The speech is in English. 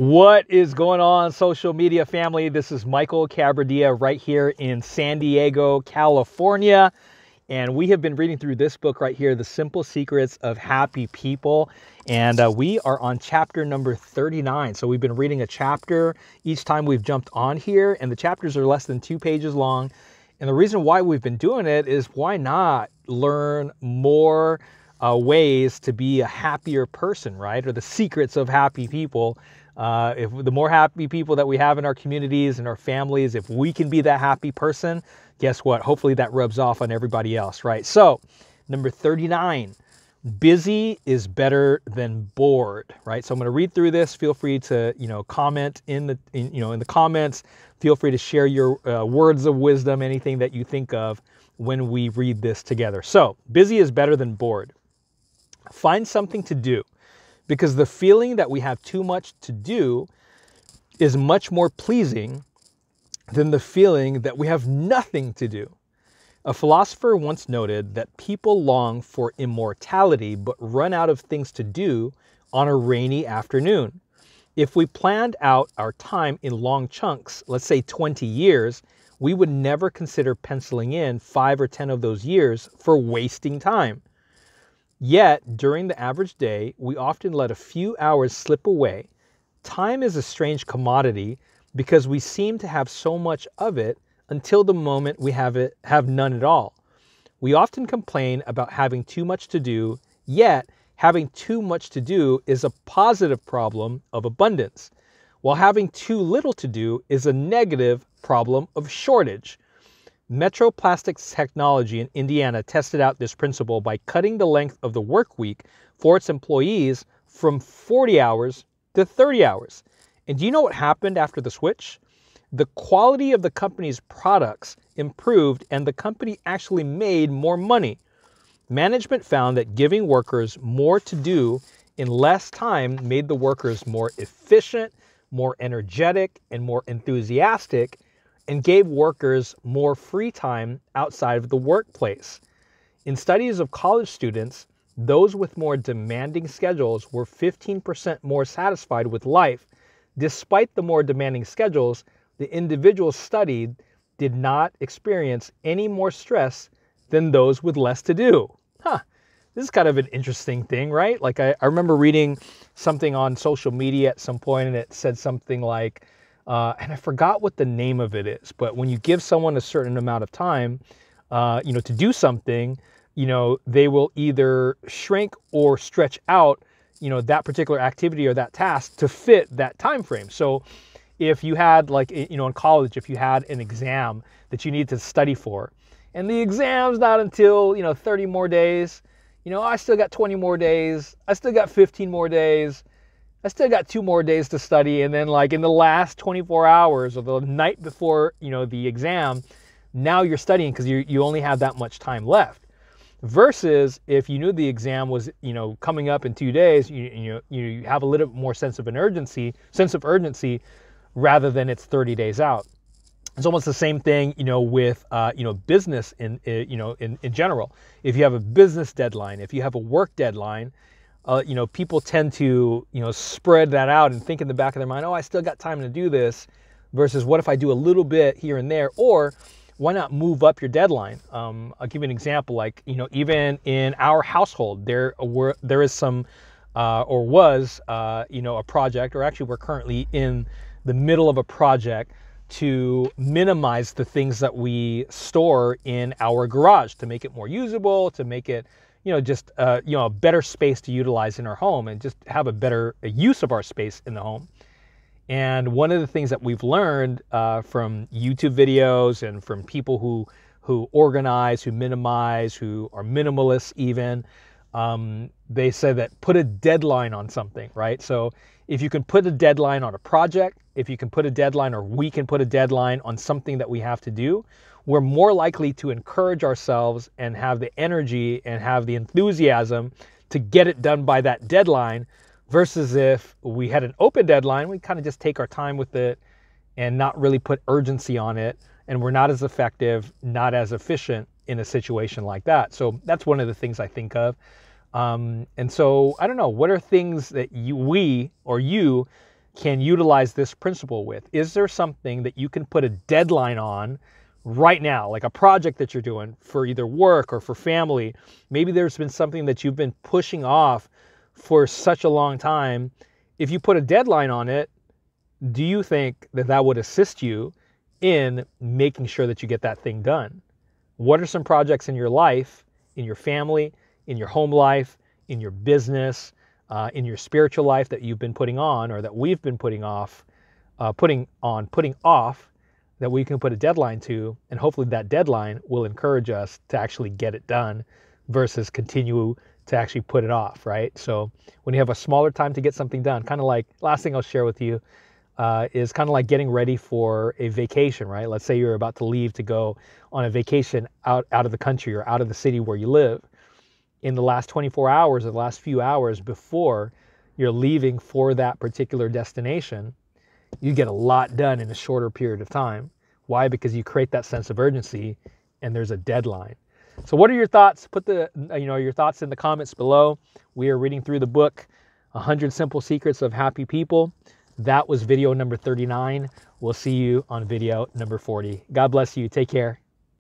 What is going on, social media family? This is Michael Cabrilla right here in San Diego, California. And we have been reading through this book right here, The Simple Secrets of Happy People. And uh, we are on chapter number 39. So we've been reading a chapter each time we've jumped on here, and the chapters are less than two pages long. And the reason why we've been doing it is why not learn more uh, ways to be a happier person, right? Or the secrets of happy people. Uh, if the more happy people that we have in our communities and our families, if we can be that happy person, guess what? Hopefully that rubs off on everybody else, right? So, number 39, busy is better than bored, right? So I'm going to read through this. Feel free to, you know, comment in the, in, you know, in the comments. Feel free to share your uh, words of wisdom, anything that you think of when we read this together. So, busy is better than bored. Find something to do because the feeling that we have too much to do is much more pleasing than the feeling that we have nothing to do. A philosopher once noted that people long for immortality but run out of things to do on a rainy afternoon. If we planned out our time in long chunks, let's say 20 years, we would never consider penciling in five or 10 of those years for wasting time. Yet, during the average day, we often let a few hours slip away. Time is a strange commodity because we seem to have so much of it until the moment we have it have none at all. We often complain about having too much to do, yet having too much to do is a positive problem of abundance, while having too little to do is a negative problem of shortage. Metroplastics Technology in Indiana tested out this principle by cutting the length of the work week for its employees from 40 hours to 30 hours. And do you know what happened after the switch? The quality of the company's products improved and the company actually made more money. Management found that giving workers more to do in less time made the workers more efficient, more energetic, and more enthusiastic and gave workers more free time outside of the workplace. In studies of college students, those with more demanding schedules were 15% more satisfied with life. Despite the more demanding schedules, the individuals studied did not experience any more stress than those with less to do. Huh. This is kind of an interesting thing, right? Like, I, I remember reading something on social media at some point, and it said something like, uh, and I forgot what the name of it is, but when you give someone a certain amount of time, uh, you know, to do something, you know, they will either shrink or stretch out, you know, that particular activity or that task to fit that time frame. So if you had like, you know, in college, if you had an exam that you needed to study for, and the exam's not until, you know, 30 more days, you know, oh, I still got 20 more days, I still got 15 more days, I still got two more days to study. And then like in the last 24 hours or the night before, you know, the exam, now you're studying because you, you only have that much time left. Versus if you knew the exam was, you know, coming up in two days, you, you, you have a little bit more sense of an urgency, sense of urgency rather than it's 30 days out. It's almost the same thing, you know, with uh, you know business in, in eh, you know in, in general. If you have a business deadline, if you have a work deadline, uh, you know, people tend to, you know, spread that out and think in the back of their mind, oh, I still got time to do this, versus what if I do a little bit here and there, or why not move up your deadline? Um, I'll give you an example. Like, you know, even in our household, there were there is some, uh, or was, uh, you know, a project, or actually, we're currently in the middle of a project to minimize the things that we store in our garage to make it more usable, to make it you know, just uh, you know, a better space to utilize in our home and just have a better use of our space in the home. And one of the things that we've learned uh, from YouTube videos and from people who who organize, who minimize, who are minimalists even, um, they say that put a deadline on something, right? So if you can put a deadline on a project, if you can put a deadline or we can put a deadline on something that we have to do, we're more likely to encourage ourselves and have the energy and have the enthusiasm to get it done by that deadline versus if we had an open deadline, we kind of just take our time with it and not really put urgency on it. And we're not as effective, not as efficient in a situation like that. So that's one of the things I think of. Um, and so I don't know, what are things that you, we or you can utilize this principle with? Is there something that you can put a deadline on right now, like a project that you're doing for either work or for family. Maybe there's been something that you've been pushing off for such a long time. If you put a deadline on it, do you think that that would assist you in making sure that you get that thing done? What are some projects in your life, in your family, in your home life, in your business, uh, in your spiritual life that you've been putting on or that we've been putting off, uh, putting on, putting off that we can put a deadline to, and hopefully that deadline will encourage us to actually get it done versus continue to actually put it off, right? So when you have a smaller time to get something done, kind of like last thing I'll share with you uh, is kind of like getting ready for a vacation, right? Let's say you're about to leave to go on a vacation out, out of the country or out of the city where you live. In the last 24 hours or the last few hours before you're leaving for that particular destination, you get a lot done in a shorter period of time. Why? Because you create that sense of urgency and there's a deadline. So what are your thoughts? Put the you know your thoughts in the comments below. We are reading through the book 100 Simple Secrets of Happy People. That was video number 39. We'll see you on video number 40. God bless you. Take care.